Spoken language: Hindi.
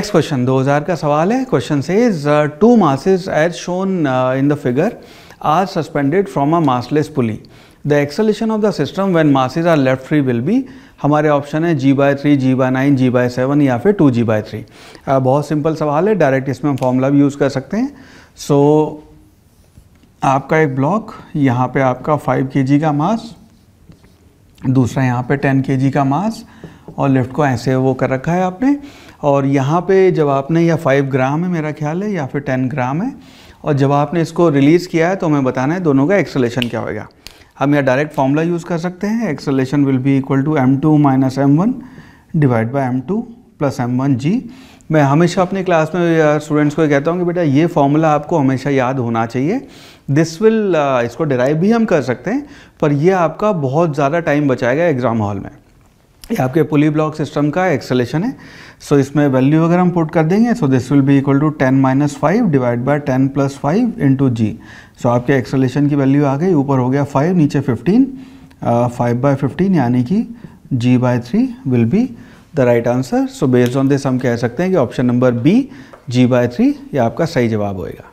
नेक्स्ट क्वेश्चन 2000 का सवाल है question says two masses as shown in the figure are suspended from a massless pulley the acceleration of the system when masses are left free will be हमारे ऑप्शन है g by three g by nine g by seven या फिर टू जी बाय थ्री बहुत सिंपल सवाल है डायरेक्ट इसमें हम फॉर्मूला भी यूज़ कर सकते हैं सो so, आपका एक ब्लॉक यहाँ पे आपका फाइव के का मास दूसरा यहाँ पे टेन के का मास और लेफ़्ट को ऐसे वो कर रखा है आपने और यहाँ पे जब आपने या फाइव ग्राम है मेरा ख्याल है या फिर टेन ग्राम है और जब आपने इसको रिलीज़ किया है तो हमें बताना है दोनों का एक्सलेशन क्या होगा हम यहाँ डायरेक्ट फार्मूला यूज़ कर सकते हैं acceleration will be equal to m two minus m one divide by m two plus m one g मैं हमेशा अपने क्लास में स्टूडेंट्स को कहता हूँ कि बेटा ये फॉर्मूला आपको हमेशा याद होना चाहिए दिस विल uh, इसको डिराइव भी हम कर सकते हैं पर यह आपका बहुत ज़्यादा टाइम बचाएगा एग्ज़ाम हॉल में ये आपके पुली ब्लॉक सिस्टम का एक्सलेशन है सो so, इसमें वैल्यू अगर हम पुट कर देंगे so this will be equal to ten minus five divide by ten plus five into g so आपके एक्सलेशन की वैल्यू आ गई ऊपर हो गया फाइव नीचे फिफ्टीन फाइव बाय फिफ्टीन यानी कि g by three will be the right answer so based on this हम कह सकते हैं कि option number B g by three ये आपका सही जवाब होएगा